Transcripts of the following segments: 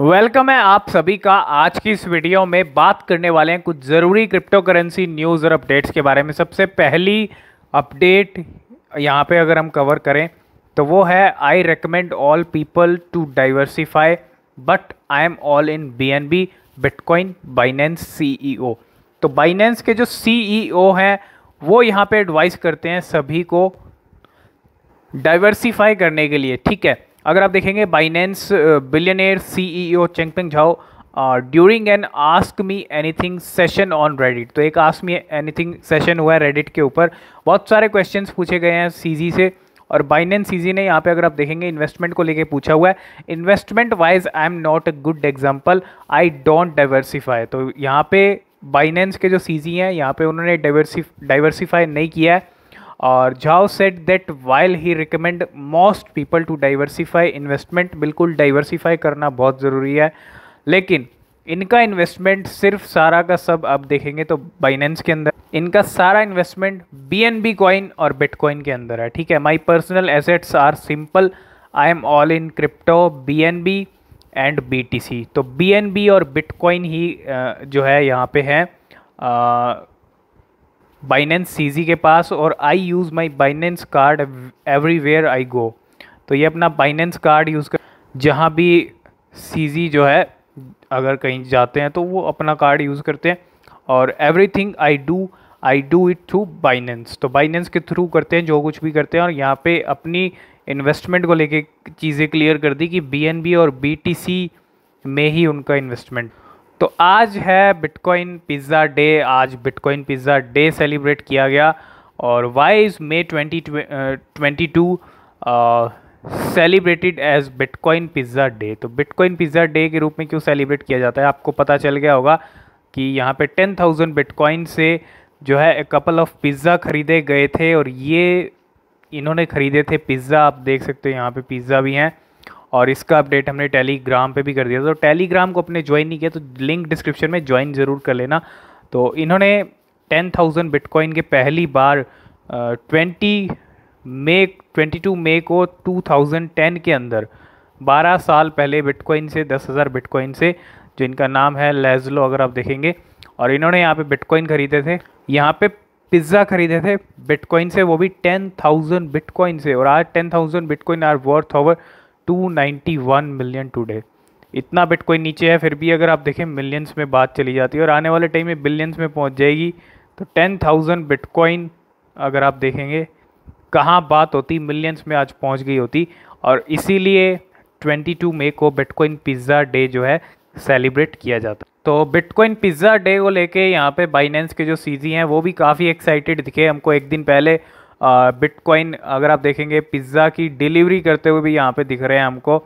welcome है आप सभी का आज की इस वीडियो में बात करने वाले हैं कुछ ज़रूरी क्रिप्टो करेंसी न्यूज़ और अपडेट्स के बारे में सबसे पहली अपडेट यहाँ पे अगर हम कवर करें तो वो है I recommend all people to diversify but I am all in B N B bitcoin Binance सी तो बाइनेंस के जो सी e हैं वो यहाँ पर एडवाइस करते हैं सभी को डाइवर्सीफाई करने के लिए ठीक है अगर आप देखेंगे बाइनेंस ई CEO Changpeng Zhao during an ask me anything session on Reddit तो एक आस्क मी एनीथिंग सेशन हुआ है रेडिट के ऊपर बहुत सारे क्वेश्चन पूछे गए हैं जी से और बाइनेंस सीजी ने यहाँ पे अगर आप देखेंगे इन्वेस्टमेंट को लेके पूछा हुआ है investment wise I am not a good example I don't diversify तो यहाँ पे बाइनेंस के जो सीजी हैं यहाँ पे उन्होंने डाइवर्सीफाई नहीं किया है और Zhao said that while he recommend most people to diversify investment बिल्कुल डाइवर्सीफाई करना बहुत ज़रूरी है लेकिन इनका इन्वेस्टमेंट सिर्फ सारा का सब आप देखेंगे तो बाइनेंस के अंदर इनका सारा investment B N B coin और बिटकॉइन के अंदर है ठीक है my personal assets are simple I am all in crypto B N B and B T C तो बी एन बी और बिटकॉइन ही जो है यहाँ पे है बाइनेंस सीजी के पास और I use my Binance card everywhere I go तो ये अपना बाइनेंस कार्ड यूज़ कर जहाँ भी सीजी जो है अगर कहीं जाते हैं तो वो अपना कार्ड यूज़ करते हैं और everything I do I do it through Binance तो बाइनेंस के थ्रू करते हैं जो कुछ भी करते हैं और यहाँ पे अपनी इन्वेस्टमेंट को लेके चीज़ें क्लियर कर दी कि बी और बी में ही उनका इन्वेस्टमेंट तो आज है बिटकॉइन पिज़्ज़ा डे आज बिटकॉइन पिज़्ज़ा डे सेलिब्रेट किया गया और why is May twenty twenty two celebrated as bitcoin pizza day तो बिटकॉइन पिज़्ज़ा डे के रूप में क्यों सेलिब्रेट किया जाता है आपको पता चल गया होगा कि यहाँ पे टेन थाउजेंड बिटकॉइन से जो है कपल ऑफ पिज़्ज़ा ख़रीदे गए थे और ये इन्होंने ख़रीदे थे पिज़्ज़ा आप देख सकते हो यहाँ पे पिज़्ज़ा भी हैं और इसका अपडेट हमने टेलीग्राम पे भी कर दिया तो टेलीग्राम को अपने ज्वाइन नहीं किया तो लिंक डिस्क्रिप्शन में ज्वाइन ज़रूर कर लेना तो इन्होंने टेन थाउजेंड बिटकॉइन के पहली बार twenty May twenty two May को टू थाउजेंड टेन के अंदर बारह साल पहले बिटकॉइन से दस हज़ार बिटकॉइन से जो इनका नाम है लेजलो अगर आप देखेंगे और इन्होंने यहाँ पे बिटकॉइन ख़रीदे थे यहाँ पे पिज़्ज़ा ख़रीदे थे बिटकॉइन से वो भी टेन थाउजेंड बिटकॉइन से और आज ten thousand bitcoin are worth over 291 million today इतना बिटकॉइन नीचे है फिर भी अगर आप देखें मिलियंस में बात चली जाती है और आने वाले टाइम में बिलियंस में पहुंच जाएगी तो 10,000 बिटकॉइन अगर आप देखेंगे कहाँ बात होती मिलियंस में आज पहुंच गई होती और इसीलिए 22 मई को बिटकॉइन पिज़्ज़ा डे जो है सेलिब्रेट किया जाता तो बिटकॉइन पिज़्ज़ा डे को लेके यहाँ पे बाइनेंस के जो सीजी हैं वो भी काफ़ी एक्साइटेड दिखे हमको एक दिन पहले बिटकॉइन अगर आप देखेंगे पिज़्ज़ा की डिलीवरी करते हुए भी यहाँ पे दिख रहे हैं हमको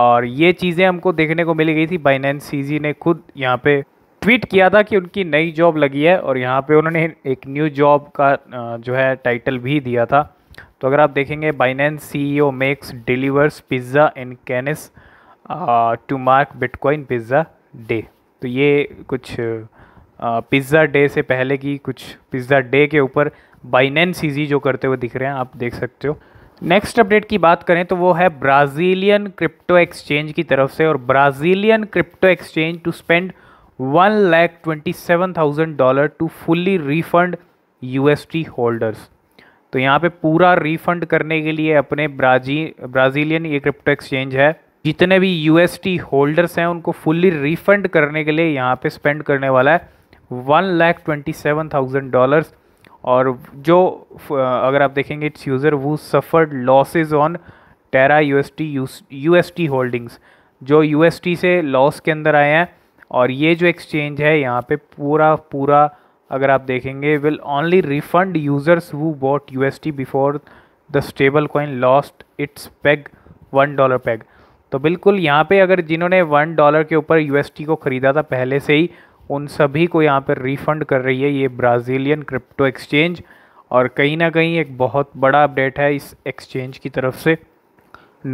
और ये चीज़ें हमको देखने को मिली गई थी बाइनेंस सीजी ने खुद यहाँ पे ट्वीट किया था कि उनकी नई जॉब लगी है और यहाँ पे उन्होंने एक न्यू जॉब का जो है टाइटल भी दिया था तो अगर आप देखेंगे बाइनेंस सी मेक्स डिलीवर्स पिज़्ज़ा इन कैनिस to mark bitcoin pizza day तो ये कुछ पिज़्ज़ा डे से पहले की कुछ पिज़्ज़ा डे के ऊपर बाइनेन सीजी जो करते हुए दिख रहे हैं आप देख सकते हो नेक्स्ट अपडेट की बात करें तो वो है ब्राज़ीलियन क्रिप्टो एक्सचेंज की तरफ से और Brazilian crypto exchange to spend one lakh twenty seven thousand dollar to fully refund U holders तो यहाँ पे पूरा रिफंड करने के लिए अपने ब्राजी ब्राज़ीलियन ये क्रिप्टो एक्सचेंज है जितने भी यू होल्डर्स हैं उनको फुल्ली रिफंड करने के लिए यहाँ पे स्पेंड करने वाला है one lakh twenty seven thousand dollars और जो अगर आप देखेंगे इट्स यूज़र वो suffered losses on Terra U S T U S T holdings जो यू एस टी से लॉस के अंदर आए हैं और ये जो एक्सचेंज है यहाँ पे पूरा पूरा अगर आप देखेंगे विल ओनली रिफंड यूज़र्स वो bought U S T before the stable coin lost its peg one dollar peg तो बिल्कुल यहाँ पे अगर जिन्होंने वन डॉलर के ऊपर यू को ख़रीदा था पहले से ही उन सभी को यहाँ पर रिफ़ंड कर रही है ये ब्राज़ीलियन क्रिप्टो एक्सचेंज और कहीं ना कहीं एक बहुत बड़ा अपडेट है इस एक्सचेंज की तरफ से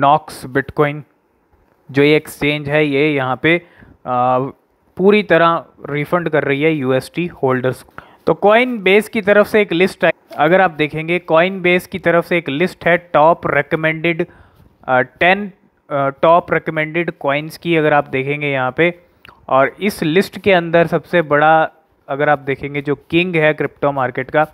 नॉक्स बिटकॉइन जो ये एक्सचेंज है ये यहाँ पे आ, पूरी तरह रिफ़ंड कर रही है यू होल्डर्स को तो कॉइन बेस की तरफ से एक लिस्ट है अगर आप देखेंगे कॉइन बेस की तरफ से एक लिस्ट है top recommended ten top recommended coins की अगर आप देखेंगे यहाँ पर और इस लिस्ट के अंदर सबसे बड़ा अगर आप देखेंगे जो किंग है क्रिप्टो मार्केट का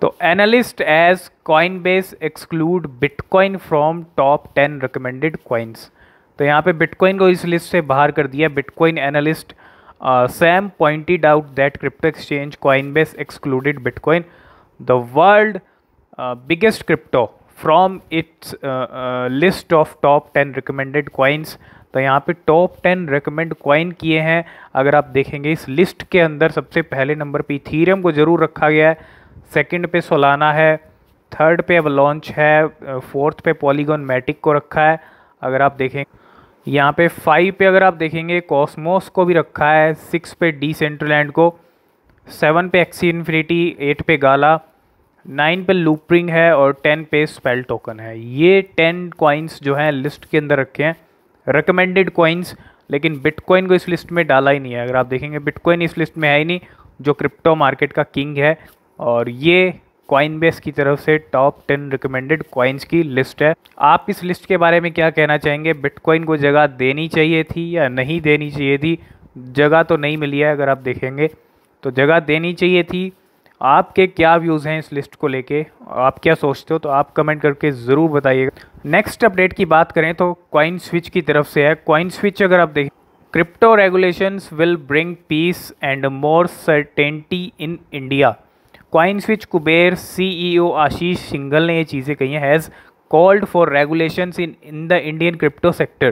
तो analyst as Coinbase exclude bitcoin from top ten recommended coins तो यहाँ पे बिटकॉइन को इस लिस्ट से बाहर कर दिया bitcoin analyst Sam pointed out that crypto exchange Coinbase excluded bitcoin the world biggest crypto from its list of top ten recommended coins तो यहाँ पे टॉप टेन रिकमेंड क्वाइन किए हैं अगर आप देखेंगे इस लिस्ट के अंदर सबसे पहले नंबर पे थीरम को ज़रूर रखा गया है सेकंड पे सोलाना है थर्ड पे अब लॉन्च है फोर्थ पे पॉलीगोन मैटिक को रखा है अगर आप देखें यहाँ पे फाइव पे अगर आप देखेंगे कॉस्मोस को भी रखा है सिक्स पे डी सेंट्रलैंड को सेवन पे एक्सी इन्फिनिटी एट पे गाला नाइन पे लूपरिंग है और टेन पे स्पेल टोकन है ये टेन कॉइन्स जो हैं लिस्ट के अंदर रखे हैं रिकमेंडेड कॉइन्स लेकिन बिटकॉइन को इस लिस्ट में डाला ही नहीं है अगर आप देखेंगे बिटकॉइन इस लिस्ट में है ही नहीं जो क्रिप्टो मार्केट का किंग है और ये कॉइन बेस की तरफ से टॉप टेन रिकमेंडेड कॉइन्स की लिस्ट है आप इस लिस्ट के बारे में क्या कहना चाहेंगे बिटकॉइन को जगह देनी चाहिए थी या नहीं देनी चाहिए थी जगह तो नहीं मिली है अगर आप देखेंगे तो जगह देनी चाहिए थी आपके क्या व्यूज़ हैं इस लिस्ट को लेके आप क्या सोचते हो तो आप कमेंट करके ज़रूर बताइएगा नेक्स्ट अपडेट की बात करें तो कॉइन स्विच की तरफ से है कॉइन स्विच अगर आप देखें crypto regulations will bring peace and more certainty in India CoinSwitch Kuber CEO Ashish Singhal ने ये चीज़ें कही हैं has called for regulations in in the Indian crypto sector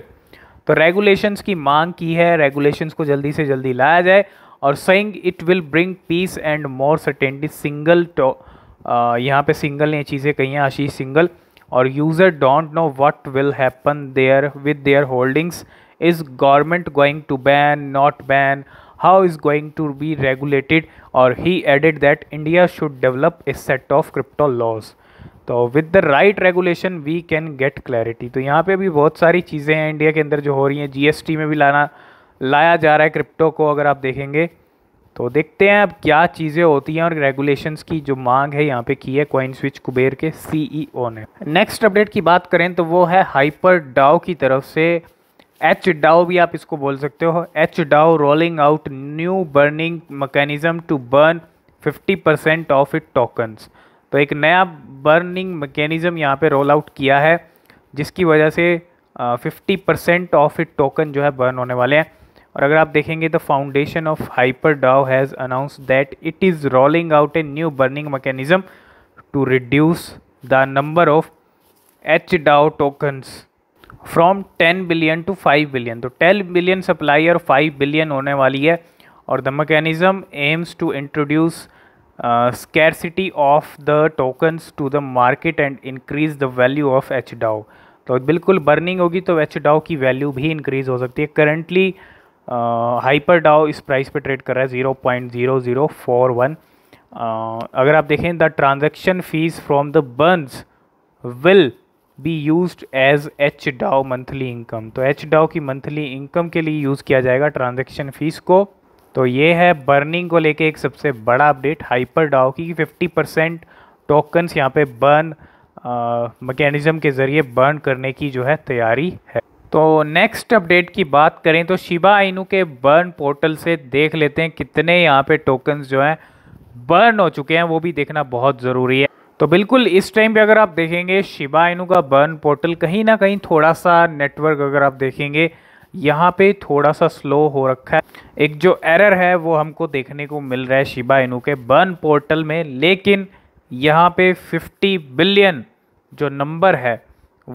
तो रेगुलेशंस की मांग की है रेगुलेशंस को जल्दी से जल्दी लाया जाए और saying it will bring peace and more certainty Singhal टो यहाँ पे सिंगल ने चीज़ें कही हैं आशीष सिंगल और user don't know what will happen there with their holdings is government going to ban not ban how is going to be regulated और he added that India should develop a set of crypto laws तो with the right regulation we can get clarity तो यहाँ पे भी बहुत सारी चीज़ें हैं इंडिया के अंदर जो हो रही हैं जीएसटी में भी लाना लाया जा रहा है क्रिप्टो को अगर आप देखेंगे तो देखते हैं अब क्या चीज़ें होती हैं और रेगुलेशंस की जो मांग है यहाँ पे की है कॉइन स्विच कुबेर के सीईओ e ने नेक्स्ट अपडेट की बात करें तो वो है हाइपर डाओ की तरफ से एच डाओ भी आप इसको बोल सकते हो H DAO rolling out new burning mechanism to burn 50 percent of it tokens तो एक नया बर्निंग मकैनिज़म यहाँ पे रोल आउट किया है जिसकी वजह से fifty percent of it token जो है बर्न होने वाले हैं और अगर आप देखेंगे तो foundation of hyper DAO has announce that it is rolling out a new burning mechanism to reduce the number of H DAO tokens from ten billion to five billion तो टेन बिलियन सप्लाई और five billion होने वाली है और the mechanism aims to introduce scarcity of the tokens to the market and increase the value of H DAO तो बिल्कुल burning होगी तो एच डाओ की वैल्यू भी इंक्रीज़ हो सकती है करंटली हाइपर डाओ इस प्राइस पे ट्रेड कर रहा है zero point zero zero four one अगर आप देखें the transaction fees from the burns will be use as H DAO monthly income तो एच डाओ की मंथली इनकम के लिए यूज़ किया जाएगा ट्रांजेक्शन फीस को तो ये है बर्निंग को लेके एक सबसे बड़ा अपडेट हाइपर डाओ की फिफ्टी परसेंट टोकन्स यहाँ पे बर्न मैकेनिज़्म के ज़रिए बर्न करने की जो है तैयारी है तो नेक्स्ट अपडेट की बात करें तो शिबा इनू के बर्न पोर्टल से देख लेते हैं कितने यहाँ पे टोकन्स जो हैं बर्न हो चुके हैं वो भी देखना बहुत ज़रूरी है तो बिल्कुल इस टाइम पे अगर आप देखेंगे शिबा इनू का बर्न पोर्टल कहीं ना कहीं थोड़ा सा नेटवर्क अगर आप देखेंगे यहाँ पे थोड़ा सा स्लो हो रखा है एक जो एरर है वो हमको देखने को मिल रहा है शिबा इनू के बर्न पोर्टल में लेकिन यहाँ पे 50 बिलियन जो नंबर है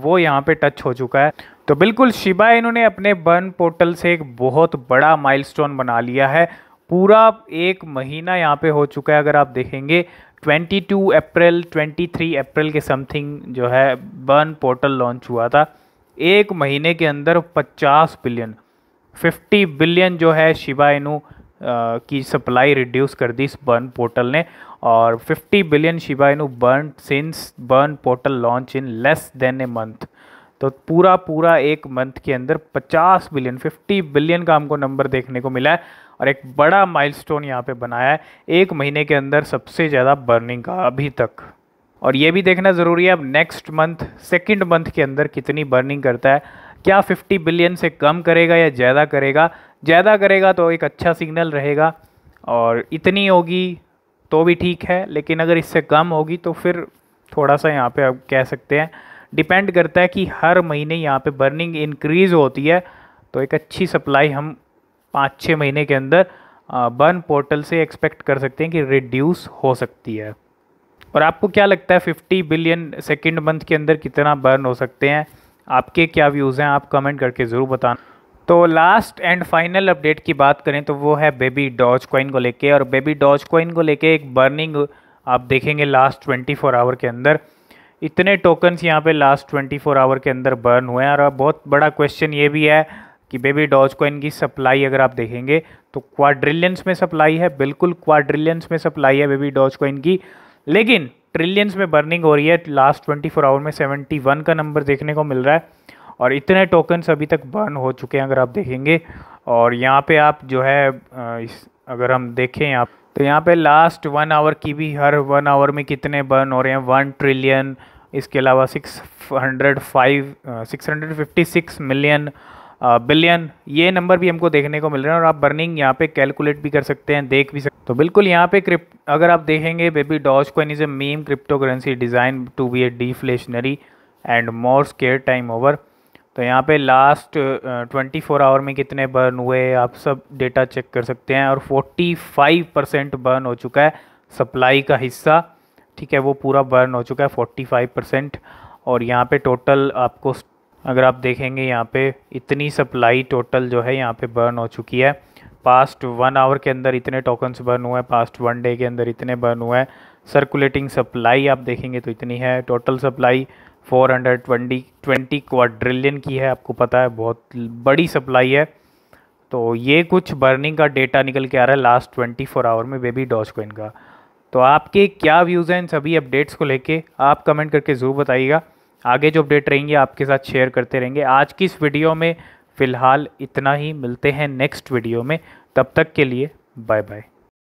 वो यहाँ पे टच हो चुका है तो बिल्कुल शिबा इन्होंने अपने बर्न पोर्टल से एक बहुत बड़ा माइलस्टोन बना लिया है पूरा एक महीना यहाँ पे हो चुका है अगर आप देखेंगे 22 अप्रैल 23 अप्रैल के समथिंग जो है बर्न पोर्टल लॉन्च हुआ था एक महीने के अंदर 50 बिलियन 50 बिलियन जो है शिबा इनू की सप्लाई रिड्यूस कर दी इस बर्न पोर्टल ने और 50 billion Shiba Inu burn since burn portal launch in less than a month तो पूरा पूरा एक मंथ के अंदर 50 बिलियन 50 बिलियन का हमको नंबर देखने को मिला है और एक बड़ा माइलस्टोन यहाँ पे बनाया है एक महीने के अंदर सबसे ज़्यादा बर्निंग का अभी तक और ये भी देखना ज़रूरी है अब नेक्स्ट मंथ सेकेंड मंथ के अंदर कितनी बर्निंग करता है क्या 50 बिलियन से कम करेगा या ज़्यादा करेगा ज़्यादा करेगा तो एक अच्छा सिग्नल रहेगा और इतनी होगी तो भी ठीक है लेकिन अगर इससे कम होगी तो फिर थोड़ा सा यहाँ पे आप कह सकते हैं डिपेंड करता है कि हर महीने यहाँ पे बर्निंग इंक्रीज़ होती है तो एक अच्छी सप्लाई हम पाँच छः महीने के अंदर बर्न पोर्टल से एक्सपेक्ट कर सकते हैं कि रिड्यूस हो सकती है और आपको क्या लगता है फिफ्टी बिलियन सेकेंड मंथ के अंदर कितना बर्न हो सकते हैं आपके क्या व्यूज़ हैं आप कमेंट करके ज़रूर बताना तो लास्ट एंड फाइनल अपडेट की बात करें तो वो है बेबी डॉज कॉइन को लेके और बेबी डॉज कॉइन को लेके एक बर्निंग आप देखेंगे लास्ट 24 आवर के अंदर इतने टोकन्स यहाँ पे लास्ट ट्वेंटी फोर आवर के अंदर बर्न हुए हैं और अब बहुत बड़ा क्वेश्चन ये भी है कि बेबी डॉज को इनकी सप्लाई अगर आप देखेंगे तो क्वाड्रिलियंस में सप्लाई है बिल्कुल क्वाड्रिलियंस में सप्लाई है बेबी डॉज को इनकी लेकिन ट्रिलियंस में बर्निंग हो रही है लास्ट फोर आवर में वन का नंबर देखने को मिल रहा है और इतने टोकन्स अभी तक बर्न हो चुके हैं अगर आप देखेंगे और यहाँ पर आप जो है इस अगर हम देखें आप तो यहाँ पे लास्ट वन आवर की भी हर वन आवर में कितने बर्न हो रहे हैं वन ट्रिलियन इसके अलावा six hundred five six hundred fifty six million billion ये नंबर भी हमको देखने को मिल रहे हैं और आप बर्निंग यहाँ पे कैलकुलेट भी कर सकते हैं देख भी सकते हैं तो बिल्कुल यहाँ पे क्रिप्ट अगर आप देखेंगे बेबी डॉज एन is a meme cryptocurrency designed to be a deflationary and more scarce time over तो यहाँ पे लास्ट ट्वेंटी फोर आवर में कितने बर्न हुए आप सब डेटा चेक कर सकते हैं और फोर्टी फाइव परसेंट बर्न हो चुका है सप्लाई का हिस्सा ठीक है वो पूरा बर्न हो चुका है फोर्टी फाइव परसेंट और यहाँ पे टोटल आपको अगर आप देखेंगे यहाँ पे इतनी सप्लाई टोटल जो है यहाँ पे बर्न हो चुकी है पास्ट वन आवर के अंदर इतने टोकन्स बर्न हुए हैं पास्ट वन डे के अंदर इतने बर्न हुए हैं सर्कुलेटिंग सप्लाई आप देखेंगे तो इतनी है total supply four hundred twenty twenty quadrillion की है आपको पता है बहुत बड़ी सप्लाई है तो ये कुछ बर्निंग का डेटा निकल के आ रहा है लास्ट ट्वेंटी फोर आवर में बेबी डॉज कोइन का तो आपके क्या व्यूज़ हैं इन सभी अपडेट्स को लेके आप कमेंट करके ज़रूर बताइएगा आगे जो अपडेट रहेंगे आपके साथ शेयर करते रहेंगे आज की इस वीडियो में फ़िलहाल इतना ही मिलते हैं नेक्स्ट वीडियो में तब तक के लिए बाय बाय